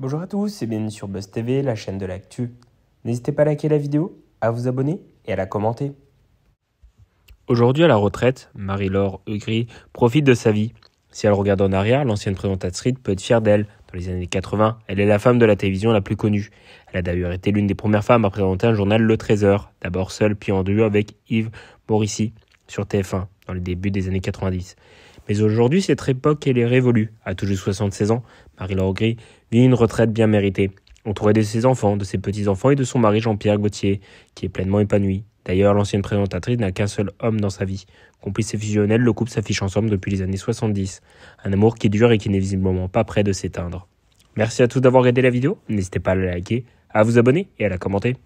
Bonjour à tous et bienvenue sur Buzz TV, la chaîne de l'actu. N'hésitez pas à liker la vidéo, à vous abonner et à la commenter. Aujourd'hui à la retraite, Marie-Laure Eugry profite de sa vie. Si elle regarde en arrière, l'ancienne présentatrice peut être fière d'elle. Dans les années 80, elle est la femme de la télévision la plus connue. Elle a d'ailleurs été l'une des premières femmes à présenter un journal Le Trésor, d'abord seule puis en duo avec Yves Morissy sur TF1 dans le début des années 90. Mais aujourd'hui, cette époque, elle est révolue. À tout juste 76 ans, Marie-Laure Gris vit une retraite bien méritée, entourée de ses enfants, de ses petits-enfants et de son mari Jean-Pierre Gauthier, qui est pleinement épanoui. D'ailleurs, l'ancienne présentatrice n'a qu'un seul homme dans sa vie. Complice et fusionnel, le couple s'affiche ensemble depuis les années 70. Un amour qui dure et qui n'est visiblement pas près de s'éteindre. Merci à tous d'avoir aidé la vidéo. N'hésitez pas à la liker, à vous abonner et à la commenter.